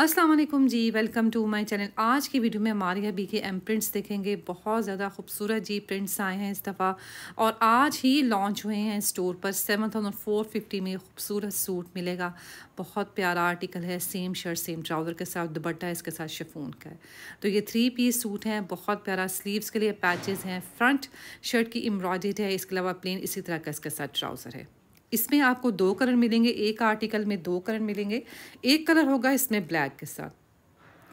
Aslam ji welcome to my channel आज की video में हमारे अभी बी के एम प्रिंट्स देखेंगे बहुत ज़्यादा खूबसूरत जी प्रिंट्स आए हैं इस दफ़ा और आज ही लॉन्च हुए हैं स्टोर पर सेवन थाउजेंड फोर फिफ्टी में खूबसूरत सूट मिलेगा बहुत प्यारा आर्टिकल है सेम शर्ट सेम ट्राउज़र के साथ दुपट्टा इसके साथ शेफून का है तो ये थ्री पीस सूट हैं बहुत प्यारा स्लीवस के लिए पैचेज़ हैं फ्रंट शर्ट की एम्ब्रॉयड है इसके अलावा प्लेन इसी तरह का इसके साथ ट्राउज़र है इसमें आपको दो कलर मिलेंगे एक आर्टिकल में दो कलर मिलेंगे एक कलर होगा इसमें ब्लैक के साथ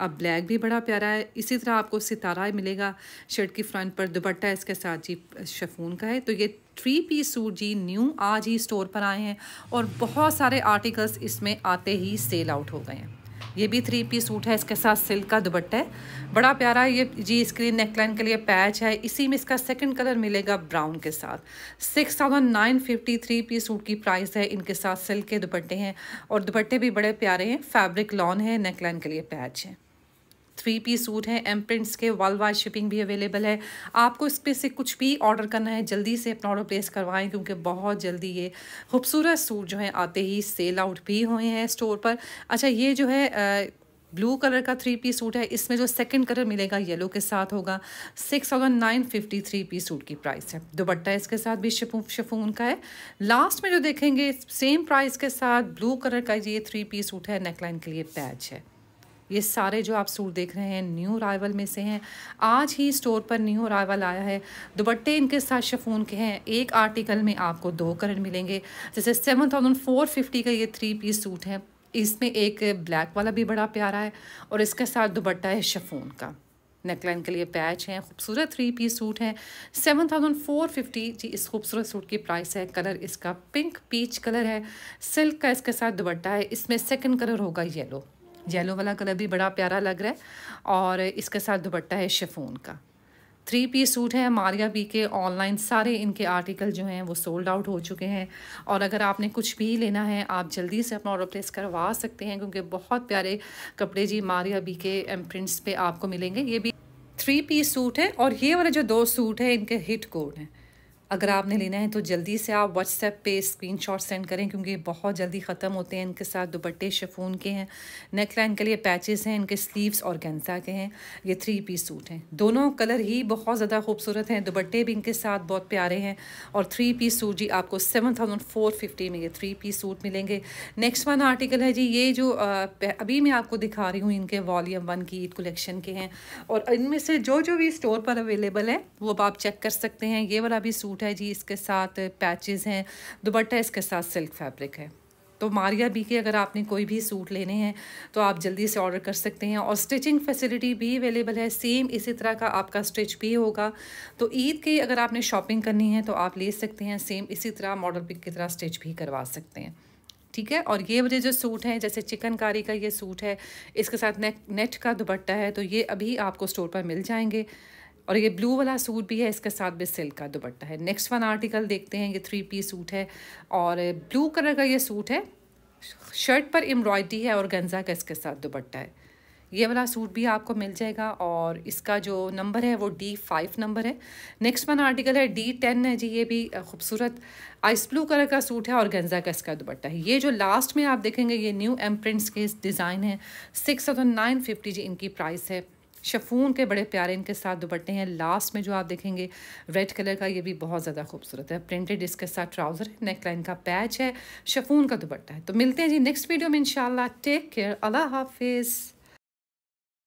अब ब्लैक भी बड़ा प्यारा है इसी तरह आपको सितारा मिलेगा शर्ट की फ्रंट पर दुपट्टा इसके साथ जी शफून का है तो ये थ्री पीस सूट जी न्यू आज ही स्टोर पर आए हैं और बहुत सारे आर्टिकल्स इसमें आते ही सेल आउट हो गए हैं ये भी थ्री पीस सूट है इसके साथ सिल्क का दुपट्टा है बड़ा प्यारा ये जी स्क्रीन नेकलाइन के लिए पैच है इसी में इसका सेकंड कलर मिलेगा ब्राउन के साथ six thousand nine fifty three piece suit की प्राइस है इनके साथ सिल्क के दुपट्टे हैं और दुपट्टे भी बड़े प्यारे हैं फैब्रिक लॉन है नेकलाइन के लिए पैच है थ्री पी सूट है एम प्रिंट्स के वर्ल्ड वाइड शिपिंग भी अवेलेबल है आपको इस पे से कुछ भी ऑर्डर करना है जल्दी से अपना ऑर्डर प्लेस करवाएं क्योंकि बहुत जल्दी ये खूबसूरत सूट जो है आते ही सेल आउट भी हुए हैं स्टोर पर अच्छा ये जो है आ, ब्लू कलर का थ्री पी सूट है इसमें जो सेकंड कलर मिलेगा येलो के साथ होगा six thousand nine fifty three P suit की प्राइस है दुपट्टा इसके साथ भी शिफू शिफून का है लास्ट में जो देखेंगे सेम प्राइस के साथ ब्लू कलर का ये थ्री पी सूट है नेकलाइन के लिए पैच है ये सारे जो आप सूट देख रहे हैं न्यू अराइवल में से हैं आज ही स्टोर पर न्यू अराइवल आया है दुपट्टे इनके साथ शफून के हैं एक आर्टिकल में आपको दो कलर मिलेंगे जैसे सेवन थाउजेंड फोर फिफ्टी का ये थ्री पीस सूट है इसमें एक ब्लैक वाला भी बड़ा प्यारा है और इसके साथ दुपट्टा है शफून का नेकलाइन के लिए पैच हैं खूबसूरत थ्री पीस सूट हैं सेवन थाउजेंड फोर फिफ्टी जी इस खूबसूरत सूट की प्राइस है कलर इसका पिंक पीच कलर है सिल्क का इसके साथ दुपट्टा है इसमें सेकंड कलर होगा येलो येलो वाला कलर भी बड़ा प्यारा लग रहा है और इसके साथ दुपट्टा है शेफोन का थ्री पीस सूट है मारिया बी के ऑनलाइन सारे इनके आर्टिकल जो हैं वो सोल्ड आउट हो चुके हैं और अगर आपने कुछ भी लेना है आप जल्दी से अपना ऑर्डर प्लेस करवा सकते हैं क्योंकि बहुत प्यारे कपड़े जी मारिया बी के एम प्रिंट्स पे आपको मिलेंगे ये भी थ्री पीस सूट है और ये वाले जो दो सूट है इनके हिट कोड हैं अगर आपने लेना है तो जल्दी से आप व्हाट्सएप पे स्क्रीनशॉट सेंड करें क्योंकि बहुत जल्दी ख़त्म होते हैं इनके साथ दुपट्टे शेफून के हैं नेक लाइन के लिए पैचेस हैं इनके स्लीव्स और गेंसा के हैं ये थ्री पीस सूट हैं दोनों कलर ही बहुत ज़्यादा खूबसूरत हैं दुपट्टे भी इनके साथ बहुत प्यारे हैं और थ्री पीस सूट जी आपको सेवन थाउजेंड फोर फिफ्टी में ये थ्री पीस सूट मिलेंगे नेक्स्ट वन आर्टिकल है जी ये जो अभी मैं आपको दिखा रही हूँ इनके वॉलीम वन की ईद कलेक्शन के हैं और इनमें से जो जो भी स्टोर पर अवेलेबल है वो आप चेक कर सकते हैं ये वाला भी सूट सूट है जी इसके साथ पैचेस हैं दुपट्टा इसके साथ सिल्क फैब्रिक है तो मारिया बी के अगर आपने कोई भी सूट लेने हैं तो आप जल्दी से ऑर्डर कर सकते हैं और स्टिचिंग फैसिलिटी भी अवेलेबल है सेम इसी तरह का आपका स्टिच भी होगा तो ईद की अगर आपने शॉपिंग करनी है तो आप ले सकते हैं सेम इसी तरह मॉडल पिक की तरह स्टिच भी करवा सकते हैं ठीक है और ये मुझे जो सूट हैं जैसे चिकनकारी का ये सूट है इसके साथ नेक नेट का दुपट्टा है तो ये अभी आपको स्टोर पर मिल जाएंगे और ये ब्लू वाला सूट भी है इसके साथ भी सिल्क का दुपट्टा है नेक्स्ट वन आर्टिकल देखते हैं ये थ्री पी सूट है और ब्लू कलर का ये सूट है शर्ट पर एम्ब्रॉयडरी है और गंजा का इसके साथ दुपट्टा है ये वाला सूट भी आपको मिल जाएगा और इसका जो नंबर है वो डी फाइव नंबर है नेक्स्ट वन आर्टिकल है डी टेन है जी ये भी खूबसूरत आइस ब्लू कलर का सूट है और गंजा का इसका दुपट्टा है ये जो लास्ट में आप देखेंगे ये न्यू एम्प्रिंट्स के डिज़ाइन है सिक्स थाउजेंड नाइन फिफ्टी जी इनकी प्राइस है शफून के बड़े प्यारे इनके साथ दुपट्टे हैं लास्ट में जो आप देखेंगे रेड कलर का ये भी बहुत ज़्यादा खूबसूरत है प्रिंटेड इसके साथ ट्राउज़र है नेक लाइन का पैच है शफून का दुपट्टा है तो मिलते हैं जी नेक्स्ट वीडियो में इन टेक केयर अल्लाह हाफिज़